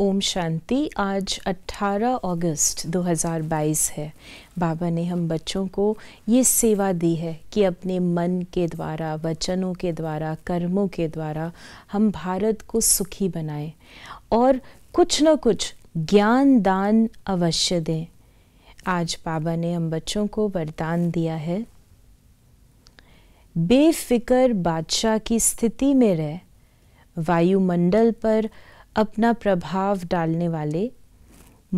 ओम शांति आज 18 अगस्त 2022 है बाबा ने हम बच्चों को ये सेवा दी है कि अपने मन के द्वारा वचनों के द्वारा कर्मों के द्वारा हम भारत को सुखी बनाएं और कुछ न कुछ ज्ञान दान अवश्य दें आज बाबा ने हम बच्चों को वरदान दिया है बेफिक्र बादशाह की स्थिति में रह वायुमंडल पर अपना प्रभाव डालने वाले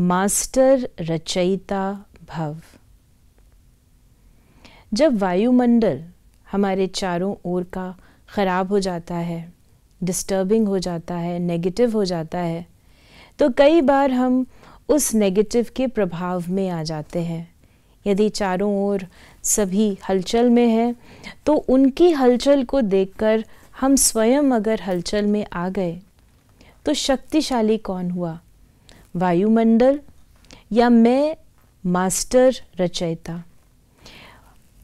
मास्टर रचयिता भव जब वायुमंडल हमारे चारों ओर का ख़राब हो जाता है डिस्टर्बिंग हो जाता है नेगेटिव हो जाता है तो कई बार हम उस नेगेटिव के प्रभाव में आ जाते हैं यदि चारों ओर सभी हलचल में हैं तो उनकी हलचल को देखकर हम स्वयं अगर हलचल में आ गए तो शक्तिशाली कौन हुआ वायुमंडल या मैं मास्टर रचयिता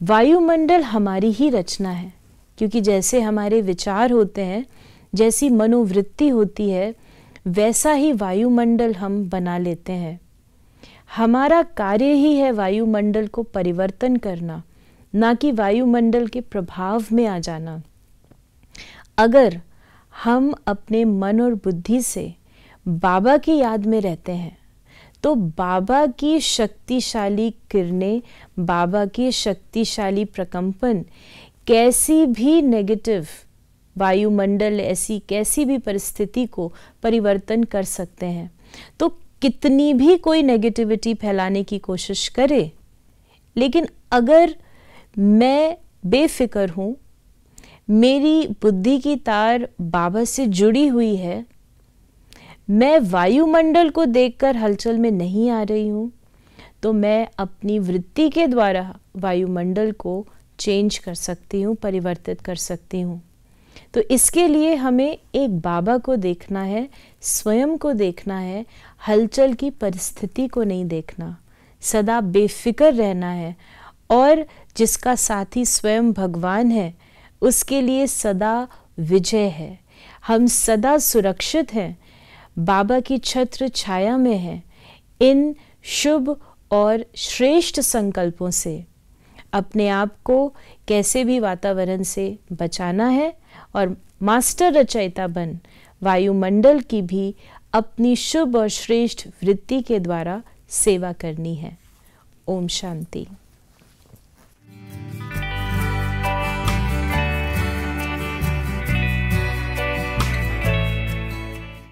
वायुमंडल हमारी ही रचना है क्योंकि जैसे हमारे विचार होते हैं जैसी मनोवृत्ति होती है वैसा ही वायुमंडल हम बना लेते हैं हमारा कार्य ही है वायुमंडल को परिवर्तन करना ना कि वायुमंडल के प्रभाव में आ जाना अगर हम अपने मन और बुद्धि से बाबा की याद में रहते हैं तो बाबा की शक्तिशाली किरणें बाबा की शक्तिशाली प्रकंपन कैसी भी नेगेटिव वायुमंडल ऐसी कैसी भी परिस्थिति को परिवर्तन कर सकते हैं तो कितनी भी कोई नेगेटिविटी फैलाने की कोशिश करे लेकिन अगर मैं बेफिक्र हूँ मेरी बुद्धि की तार बाबा से जुड़ी हुई है मैं वायुमंडल को देखकर हलचल में नहीं आ रही हूँ तो मैं अपनी वृत्ति के द्वारा वायुमंडल को चेंज कर सकती हूँ परिवर्तित कर सकती हूँ तो इसके लिए हमें एक बाबा को देखना है स्वयं को देखना है हलचल की परिस्थिति को नहीं देखना सदा बेफिक्र रहना है और जिसका साथी स्वयं भगवान है उसके लिए सदा विजय है हम सदा सुरक्षित हैं बाबा की छत्र छाया में हैं इन शुभ और श्रेष्ठ संकल्पों से अपने आप को कैसे भी वातावरण से बचाना है और मास्टर रचयिता बन वायुमंडल की भी अपनी शुभ और श्रेष्ठ वृत्ति के द्वारा सेवा करनी है ओम शांति